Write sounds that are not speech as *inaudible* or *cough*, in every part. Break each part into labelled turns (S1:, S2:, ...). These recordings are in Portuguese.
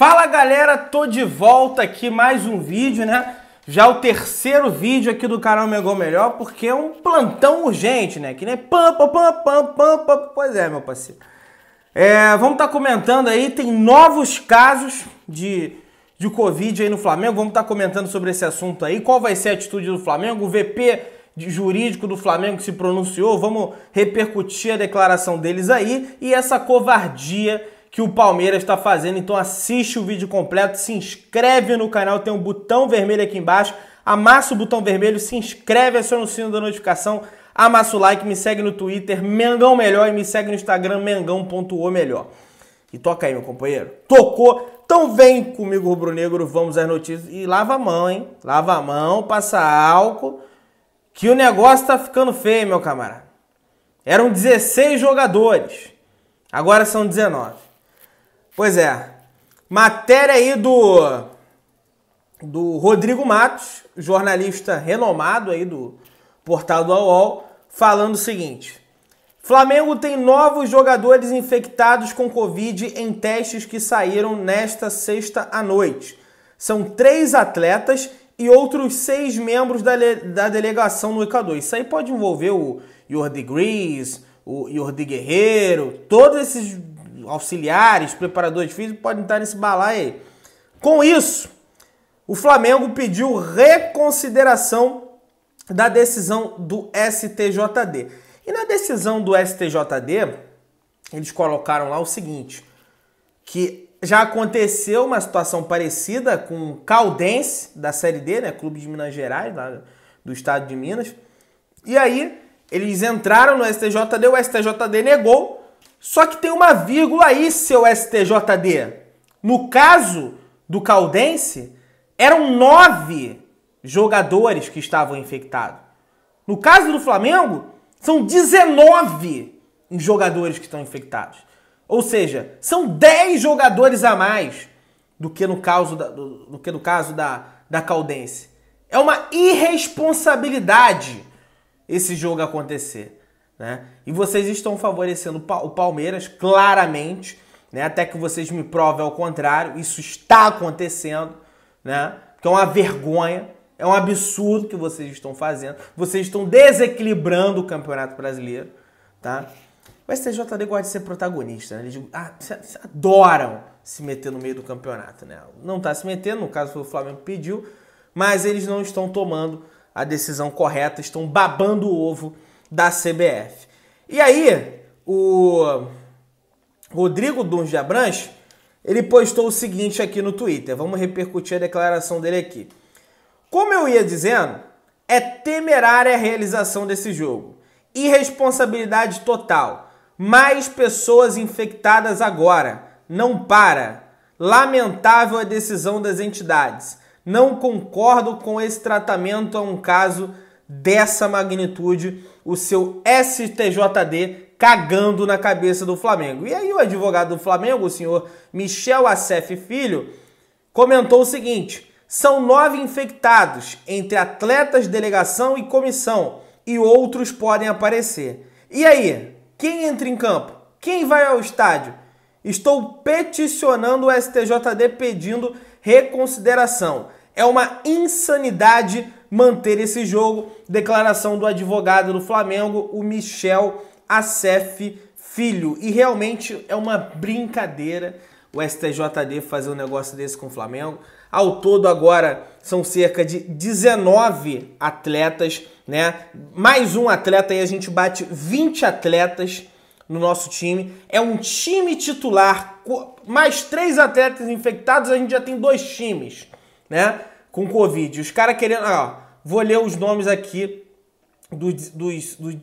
S1: Fala galera, tô de volta aqui mais um vídeo, né? Já o terceiro vídeo aqui do canal Megou Melhor, porque é um plantão urgente, né? Que nem pam, pam, pam, pam, pam, pam. Pois é, meu parceiro. É, vamos estar tá comentando aí, tem novos casos de, de Covid aí no Flamengo. Vamos estar tá comentando sobre esse assunto aí. Qual vai ser a atitude do Flamengo? O VP jurídico do Flamengo que se pronunciou. Vamos repercutir a declaração deles aí e essa covardia que o Palmeiras está fazendo. Então assiste o vídeo completo, se inscreve no canal, tem um botão vermelho aqui embaixo. Amassa o botão vermelho, se inscreve, aciona o sino da notificação, amassa o like, me segue no Twitter, Mengão Melhor, e me segue no Instagram, Mengão.omelhor. melhor. E toca aí, meu companheiro. Tocou? Então vem comigo, Rubro Negro, vamos às notícias. E lava a mão, hein? Lava a mão, passa álcool, que o negócio tá ficando feio, meu camarada. Eram 16 jogadores, agora são 19. Pois é. Matéria aí do do Rodrigo Matos, jornalista renomado aí do portal do UOL, falando o seguinte: Flamengo tem novos jogadores infectados com Covid em testes que saíram nesta sexta à noite. São três atletas e outros seis membros da, da delegação no Equador. Isso aí pode envolver o Jordi Gris, o Jordi Guerreiro, todos esses auxiliares, preparadores físicos, podem estar nesse balaio aí. Com isso, o Flamengo pediu reconsideração da decisão do STJD. E na decisão do STJD, eles colocaram lá o seguinte: que já aconteceu uma situação parecida com o Caldense da Série D, né, clube de Minas Gerais, lá do estado de Minas. E aí eles entraram no STJD, o STJD negou só que tem uma vírgula aí, seu STJD. No caso do Caldense, eram nove jogadores que estavam infectados. No caso do Flamengo, são 19 jogadores que estão infectados. Ou seja, são 10 jogadores a mais do que no caso da, do, do, que no caso da, da Caldense. É uma irresponsabilidade esse jogo acontecer. Né? E vocês estão favorecendo o Palmeiras claramente, né? até que vocês me provem ao contrário. Isso está acontecendo, né? que é uma vergonha, é um absurdo que vocês estão fazendo. Vocês estão desequilibrando o Campeonato Brasileiro. Tá? O STJD gosta de ser protagonista, né? Eles ah, adoram se meter no meio do campeonato. Né? Não está se metendo, no caso foi o Flamengo que pediu, mas eles não estão tomando a decisão correta, estão babando o ovo da CBF. E aí, o Rodrigo Duns de Abranches, ele postou o seguinte aqui no Twitter. Vamos repercutir a declaração dele aqui. Como eu ia dizendo, é temerária a realização desse jogo. Irresponsabilidade total. Mais pessoas infectadas agora. Não para. Lamentável a decisão das entidades. Não concordo com esse tratamento a um caso dessa magnitude o seu STJD cagando na cabeça do Flamengo. E aí o advogado do Flamengo, o senhor Michel Assef Filho, comentou o seguinte: são nove infectados entre atletas, delegação e comissão, e outros podem aparecer. E aí, quem entra em campo? Quem vai ao estádio? Estou peticionando o STJD pedindo reconsideração. É uma insanidade manter esse jogo. Declaração do advogado do Flamengo, o Michel Assef Filho. E realmente é uma brincadeira o STJD fazer um negócio desse com o Flamengo. Ao todo agora são cerca de 19 atletas, né? Mais um atleta e a gente bate 20 atletas no nosso time. É um time titular, mais três atletas infectados, a gente já tem dois times, né? Com Covid. Os caras querendo. Ó, Vou ler os nomes aqui dos, dos, dos,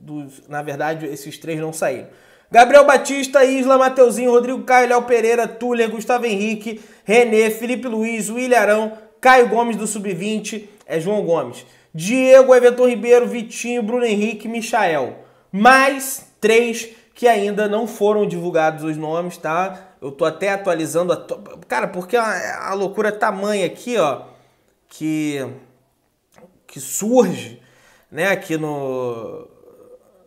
S1: dos Na verdade, esses três não saíram. Gabriel Batista, Isla, Mateuzinho, Rodrigo Caio, Léo Pereira, Tuller, Gustavo Henrique, René, Felipe Luiz, William Arão, Caio Gomes do Sub-20, é João Gomes. Diego, Everton Ribeiro, Vitinho, Bruno Henrique, Michael. Mais três que ainda não foram divulgados os nomes, tá? Eu tô até atualizando. A to... Cara, porque é a, é a loucura tamanha aqui, ó. Que que surge né, aqui no,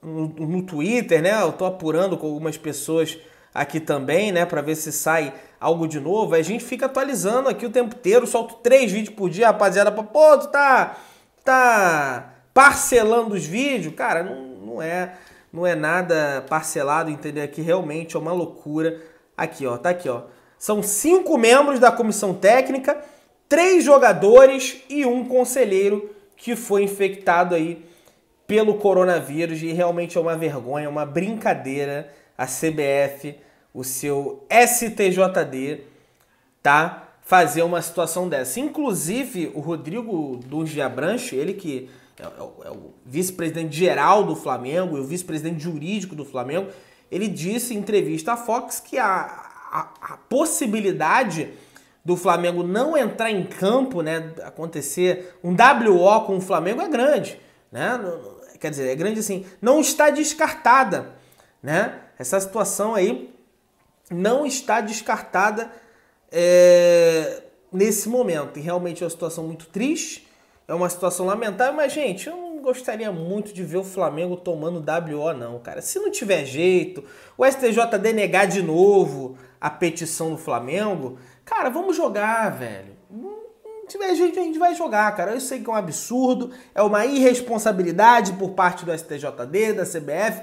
S1: no, no Twitter, né? Eu tô apurando com algumas pessoas aqui também, né, para ver se sai algo de novo. A gente fica atualizando aqui o tempo inteiro, solto três vídeos por dia, rapaziada, pra, pô, tu tá tá parcelando os vídeos, cara, não, não é não é nada parcelado, entendeu? Aqui é realmente é uma loucura. Aqui, ó, tá aqui, ó. São cinco membros da comissão técnica, três jogadores e um conselheiro que foi infectado aí pelo coronavírus e realmente é uma vergonha, uma brincadeira a CBF, o seu STJD, tá? Fazer uma situação dessa. Inclusive, o Rodrigo Duns de ele que é, é, é o vice-presidente geral do Flamengo e o vice-presidente jurídico do Flamengo, ele disse em entrevista à Fox que a, a, a possibilidade do Flamengo não entrar em campo, né, acontecer um WO com o Flamengo é grande, né? Quer dizer, é grande assim, não está descartada, né? Essa situação aí não está descartada é, nesse momento. E realmente é uma situação muito triste, é uma situação lamentável, mas gente, eu não gostaria muito de ver o Flamengo tomando WO não, cara. Se não tiver jeito, o STJ denegar de novo, a petição do Flamengo, cara, vamos jogar, velho. Se tiver gente, a gente vai jogar, cara. Eu sei que é um absurdo, é uma irresponsabilidade por parte do STJD, da CBF.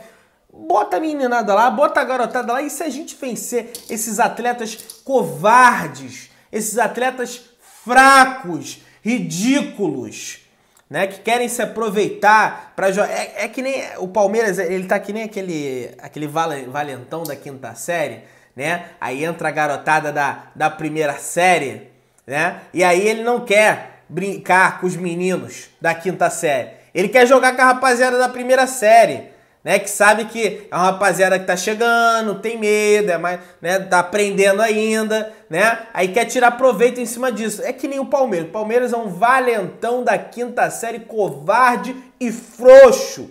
S1: Bota a meninada lá, bota a garotada lá, e se a gente vencer esses atletas covardes, esses atletas fracos, ridículos, né, que querem se aproveitar para é, é que nem o Palmeiras, ele tá que nem aquele aquele valentão da quinta série né? Aí entra a garotada da, da primeira série, né? E aí ele não quer brincar com os meninos da quinta série. Ele quer jogar com a rapaziada da primeira série, né? Que sabe que é uma rapaziada que tá chegando, tem medo, é mais, né? Tá aprendendo ainda, né? Aí quer tirar proveito em cima disso. É que nem o Palmeiras. O Palmeiras é um valentão da quinta série, covarde e frouxo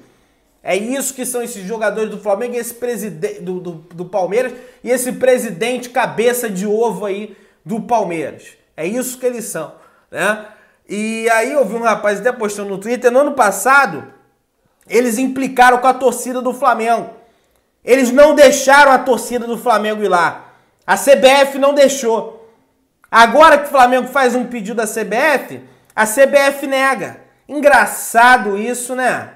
S1: é isso que são esses jogadores do Flamengo, esse presidente do, do, do Palmeiras e esse presidente cabeça de ovo aí do Palmeiras. É isso que eles são, né? E aí eu vi um rapaz até postando no Twitter, no ano passado, eles implicaram com a torcida do Flamengo. Eles não deixaram a torcida do Flamengo ir lá. A CBF não deixou. Agora que o Flamengo faz um pedido da CBF, a CBF nega. Engraçado isso, né?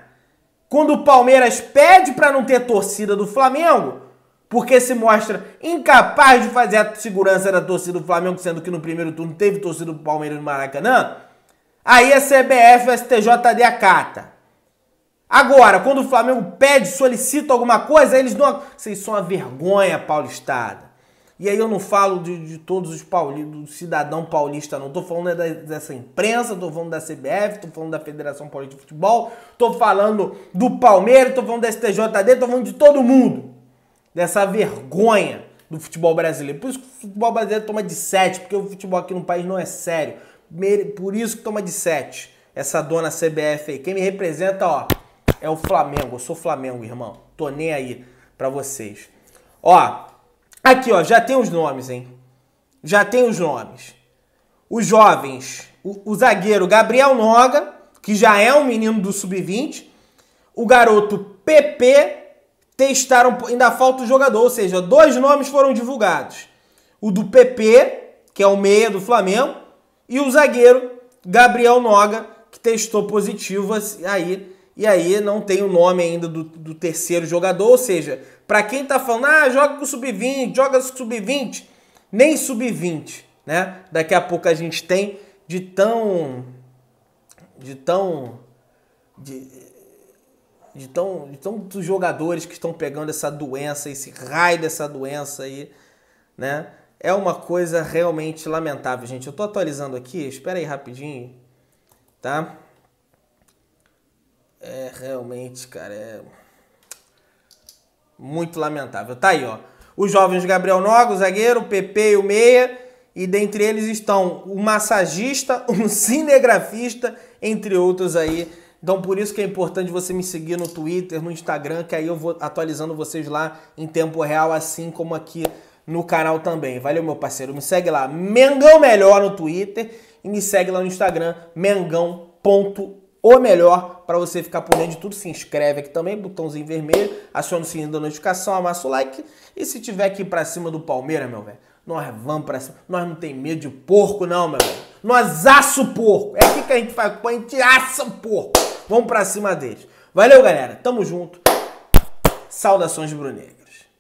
S1: Quando o Palmeiras pede para não ter torcida do Flamengo, porque se mostra incapaz de fazer a segurança da torcida do Flamengo, sendo que no primeiro turno teve torcida do Palmeiras no Maracanã, aí a CBF e a STJD acata. Agora, quando o Flamengo pede, solicita alguma coisa, eles não. Vocês são uma vergonha Paulo Estado. E aí eu não falo de, de todos os paulistas, do cidadão paulista, não. Tô falando é da, dessa imprensa, tô falando da CBF, tô falando da Federação Paulista de Futebol, tô falando do Palmeiras, tô falando da STJD, tô falando de todo mundo. Dessa vergonha do futebol brasileiro. Por isso que o futebol brasileiro toma de 7, porque o futebol aqui no país não é sério. Por isso que toma de 7 essa dona CBF aí. Quem me representa, ó, é o Flamengo. Eu sou Flamengo, irmão. Tô nem aí pra vocês. Ó, Aqui, ó, já tem os nomes, hein? Já tem os nomes. Os jovens, o, o zagueiro Gabriel Noga, que já é um menino do sub-20, o garoto PP testaram, ainda falta o jogador, ou seja, dois nomes foram divulgados. O do PP, que é o meia do Flamengo, e o zagueiro Gabriel Noga, que testou positivo assim, aí e aí não tem o nome ainda do, do terceiro jogador, ou seja, para quem está falando, ah, joga com sub-20, joga sub-20, nem sub-20, né? Daqui a pouco a gente tem de tão de tão de, de tão de tão dos jogadores que estão pegando essa doença, esse raio dessa doença aí, né? É uma coisa realmente lamentável, gente. Eu tô atualizando aqui, espera aí rapidinho, tá? É realmente, cara, é muito lamentável. Tá aí, ó. Os jovens Gabriel Noga, o zagueiro, o PP e o meia, e dentre eles estão o massagista, um *laughs* cinegrafista, entre outros aí. Então por isso que é importante você me seguir no Twitter, no Instagram, que aí eu vou atualizando vocês lá em tempo real, assim como aqui no canal também. Valeu, meu parceiro. Me segue lá, Mengão Melhor no Twitter e me segue lá no Instagram, mengão.com ou melhor, para você ficar por dentro de tudo, se inscreve aqui também, botãozinho vermelho, aciona o sininho da notificação, amassa o like. E se tiver aqui para cima do Palmeiras, meu velho, nós vamos para cima. Nós não tem medo de porco, não, meu velho. Nós aço o porco. É aqui que a gente faz, a gente assa o porco. Vamos para cima deles. Valeu, galera. Tamo junto. Saudações, Brunet.